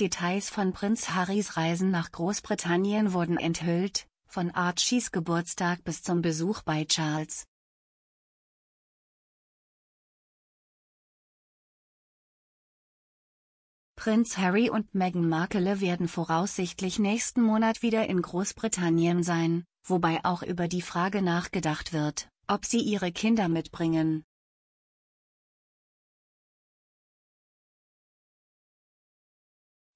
Details von Prinz Harrys Reisen nach Großbritannien wurden enthüllt, von Archies Geburtstag bis zum Besuch bei Charles. Prinz Harry und Meghan Markle werden voraussichtlich nächsten Monat wieder in Großbritannien sein, wobei auch über die Frage nachgedacht wird, ob sie ihre Kinder mitbringen.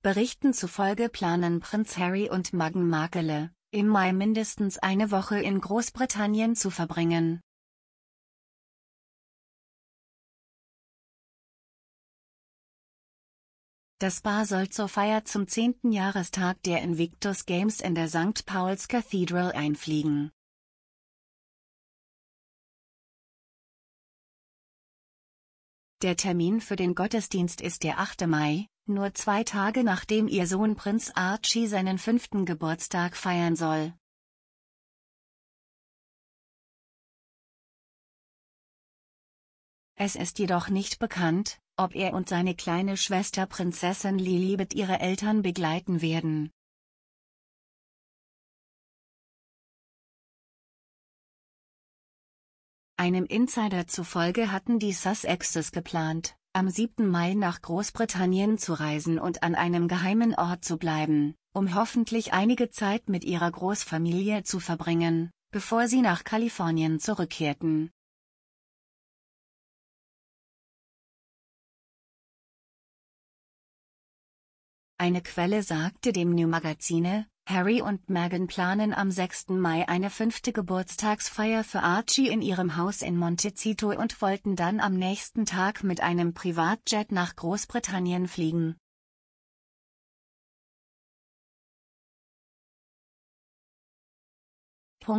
Berichten zufolge planen Prinz Harry und Meghan Markle, im Mai mindestens eine Woche in Großbritannien zu verbringen. Das Paar soll zur Feier zum 10. Jahrestag der Invictus Games in der St. Paul's Cathedral einfliegen. Der Termin für den Gottesdienst ist der 8. Mai, nur zwei Tage nachdem ihr Sohn Prinz Archie seinen fünften Geburtstag feiern soll. Es ist jedoch nicht bekannt, ob er und seine kleine Schwester Prinzessin Lilibet ihre Eltern begleiten werden. Einem Insider zufolge hatten die Sussexes geplant, am 7. Mai nach Großbritannien zu reisen und an einem geheimen Ort zu bleiben, um hoffentlich einige Zeit mit ihrer Großfamilie zu verbringen, bevor sie nach Kalifornien zurückkehrten. Eine Quelle sagte dem New Magazine, Harry und Meghan planen am 6. Mai eine fünfte Geburtstagsfeier für Archie in ihrem Haus in Montecito und wollten dann am nächsten Tag mit einem Privatjet nach Großbritannien fliegen.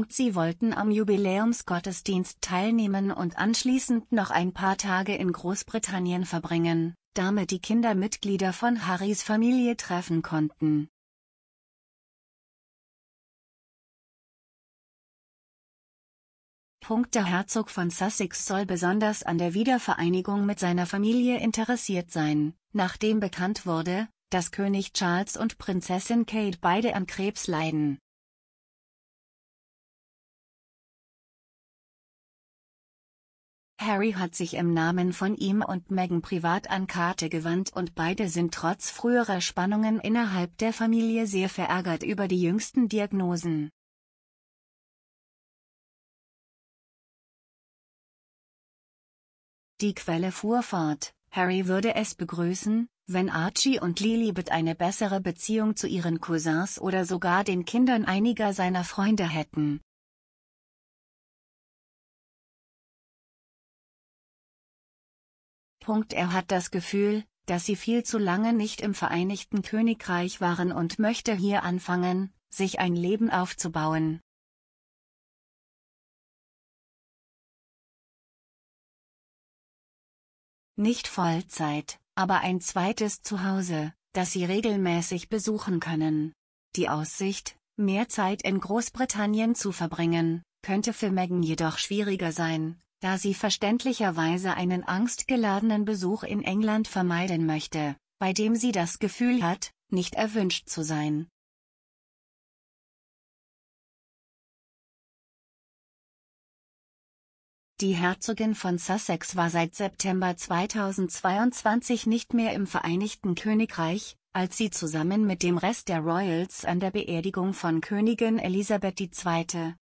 Sie wollten am Jubiläumsgottesdienst teilnehmen und anschließend noch ein paar Tage in Großbritannien verbringen, damit die Kinder Mitglieder von Harrys Familie treffen konnten. Der Herzog von Sussex soll besonders an der Wiedervereinigung mit seiner Familie interessiert sein, nachdem bekannt wurde, dass König Charles und Prinzessin Kate beide an Krebs leiden. Harry hat sich im Namen von ihm und Meghan privat an Kate gewandt und beide sind trotz früherer Spannungen innerhalb der Familie sehr verärgert über die jüngsten Diagnosen. Die Quelle fuhr fort, Harry würde es begrüßen, wenn Archie und Lilibet eine bessere Beziehung zu ihren Cousins oder sogar den Kindern einiger seiner Freunde hätten. Punkt er hat das Gefühl, dass sie viel zu lange nicht im Vereinigten Königreich waren und möchte hier anfangen, sich ein Leben aufzubauen. Nicht Vollzeit, aber ein zweites Zuhause, das sie regelmäßig besuchen können. Die Aussicht, mehr Zeit in Großbritannien zu verbringen, könnte für Megan jedoch schwieriger sein, da sie verständlicherweise einen angstgeladenen Besuch in England vermeiden möchte, bei dem sie das Gefühl hat, nicht erwünscht zu sein. Die Herzogin von Sussex war seit September 2022 nicht mehr im Vereinigten Königreich, als sie zusammen mit dem Rest der Royals an der Beerdigung von Königin Elisabeth II.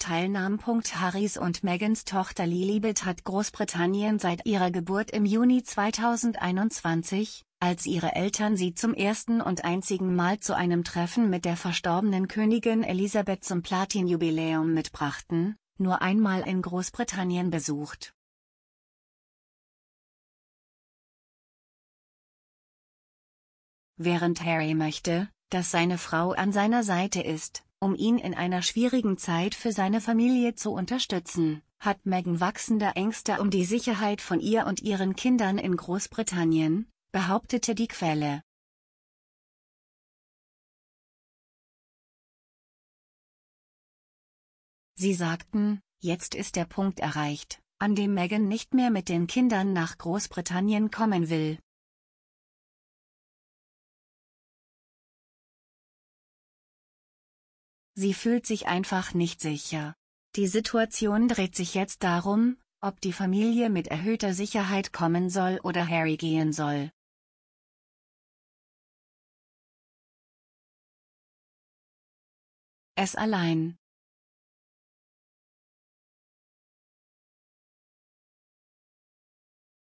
teilnahm. Harrys und Megans Tochter Lilibet hat Großbritannien seit ihrer Geburt im Juni 2021, als ihre Eltern sie zum ersten und einzigen Mal zu einem Treffen mit der verstorbenen Königin Elisabeth zum Platinjubiläum mitbrachten, nur einmal in Großbritannien besucht. Während Harry möchte, dass seine Frau an seiner Seite ist, um ihn in einer schwierigen Zeit für seine Familie zu unterstützen, hat Meghan wachsende Ängste um die Sicherheit von ihr und ihren Kindern in Großbritannien, behauptete die Quelle. Sie sagten, jetzt ist der Punkt erreicht, an dem Meghan nicht mehr mit den Kindern nach Großbritannien kommen will. Sie fühlt sich einfach nicht sicher. Die Situation dreht sich jetzt darum, ob die Familie mit erhöhter Sicherheit kommen soll oder Harry gehen soll. Es allein.